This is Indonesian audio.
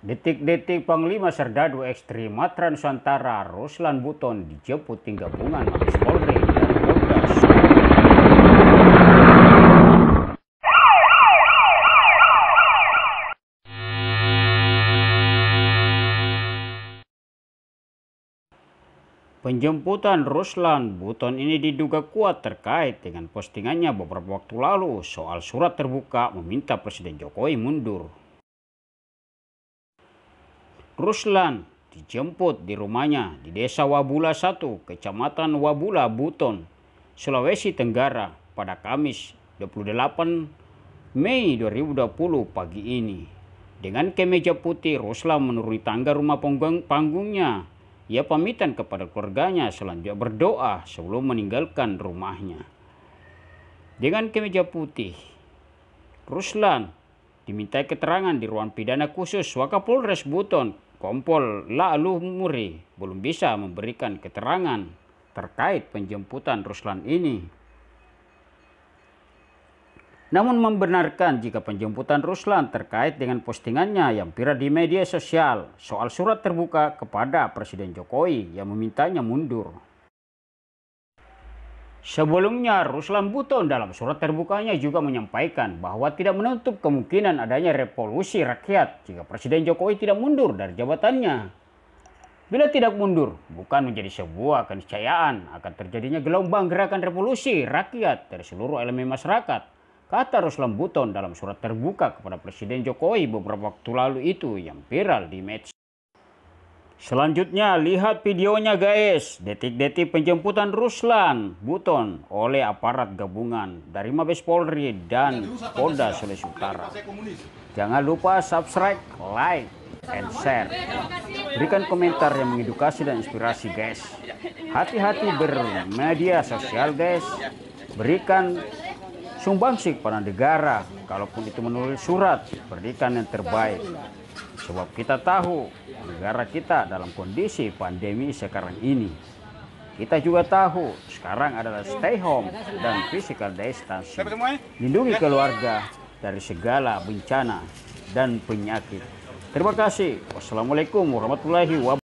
Detik-detik Panglima Serdadu Ekstrema Transantara Ruslan Buton dijemput tim gabungan Mabes Polri dan Poldas. Penjemputan Ruslan Buton ini diduga kuat terkait dengan postingannya beberapa waktu lalu soal surat terbuka meminta Presiden Jokowi mundur. Ruslan dijemput di rumahnya di desa Wabula 1, kecamatan Wabula, Buton, Sulawesi Tenggara pada Kamis 28 Mei 2020 pagi ini. Dengan kemeja putih, Ruslan menuruni tangga rumah panggung panggungnya. Ia pamitan kepada keluarganya selanjutnya berdoa sebelum meninggalkan rumahnya. Dengan kemeja putih, Ruslan diminta keterangan di ruang pidana khusus Wakapolres Buton Kompol La'lu Muri belum bisa memberikan keterangan terkait penjemputan Ruslan ini. Namun membenarkan jika penjemputan Ruslan terkait dengan postingannya yang viral di media sosial soal surat terbuka kepada Presiden Jokowi yang memintanya mundur. Sebelumnya, Ruslan Buton dalam surat terbukanya juga menyampaikan bahwa tidak menutup kemungkinan adanya revolusi rakyat jika Presiden Jokowi tidak mundur dari jabatannya. Bila tidak mundur, bukan menjadi sebuah keniscayaan akan terjadinya gelombang gerakan revolusi rakyat dari seluruh elemen masyarakat, kata Ruslan Buton dalam surat terbuka kepada Presiden Jokowi beberapa waktu lalu itu yang viral di medsos. Selanjutnya lihat videonya guys, detik-detik penjemputan Ruslan Buton oleh aparat gabungan dari Mabes Polri dan Polda Sulawesi Utara. Jangan lupa subscribe, like, and share. Berikan komentar yang mengedukasi dan inspirasi guys. Hati-hati bermedia sosial guys. Berikan sumbangsih pada negara, kalaupun itu menulis surat, berikan yang terbaik. Sebab kita tahu negara kita dalam kondisi pandemi sekarang ini. Kita juga tahu sekarang adalah stay home dan physical distancing. Lindungi ya. keluarga dari segala bencana dan penyakit. Terima kasih. Wassalamualaikum warahmatullahi wabarakatuh.